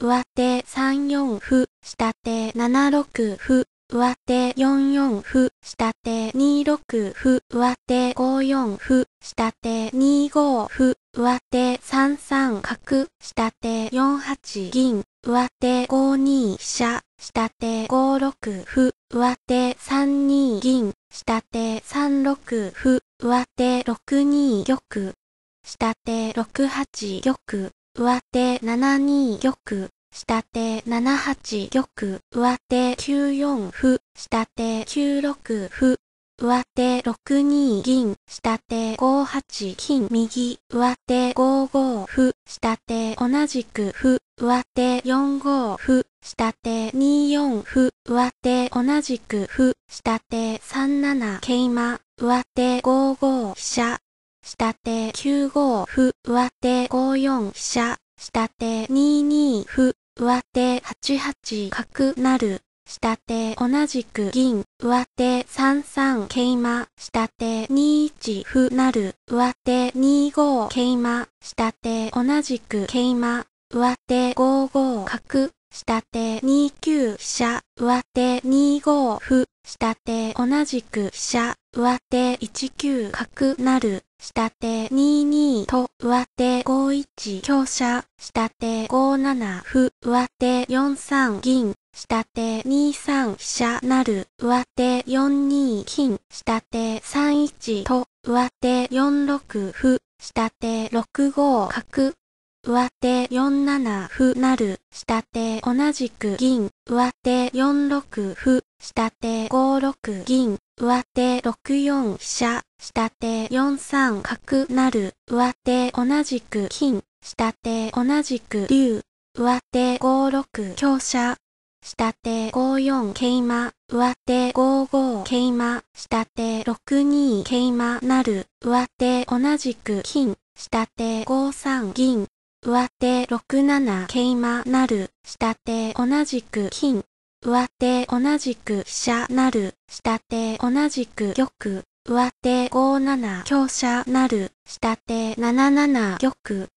上手3四歩、下手7六歩、上手4四歩、下手2六歩、上手5四歩、下手2五歩、上手3三角、下手4八銀、上手5二飛車、下手5六歩、上手3二銀、下手3六歩、上手6二玉、下手6八玉。上手7二玉、下手7八玉、上手9四歩、下手9六歩、上手6二銀、下手5八金、右、上手5五歩、下手同じく歩、上手4五歩、下手2四歩、上手同じく歩、下手3七桂馬、上手5五飛車、下手9五歩、上手5四飛車、下手2二歩、上手8八角なる。下手同じく銀、上手3三桂馬、下手2一歩なる、上手2五桂馬、下手同じく桂馬、上手5五角、下手2九飛車、上手2五歩、下手同じく飛車、上手1九角なる。下手22と上手51強者、下手57歩、上手43銀、下手23飛車なる、上手42金、下手31と上手46歩、下手6五角、上手4七歩なる、下手同じく銀、上手4六歩、下手5六銀、上手6四飛車、下手4三角なる、上手同じく金、下手同じく竜、上手5六強車、下手5四桂馬、上手5五桂馬、下手6二桂馬なる、上手同じく金、下手5三銀、上手6七桂馬なる、下手同じく金。上手同じく飛車なる、下手同じく玉。上手5七香車なる、下手7七玉。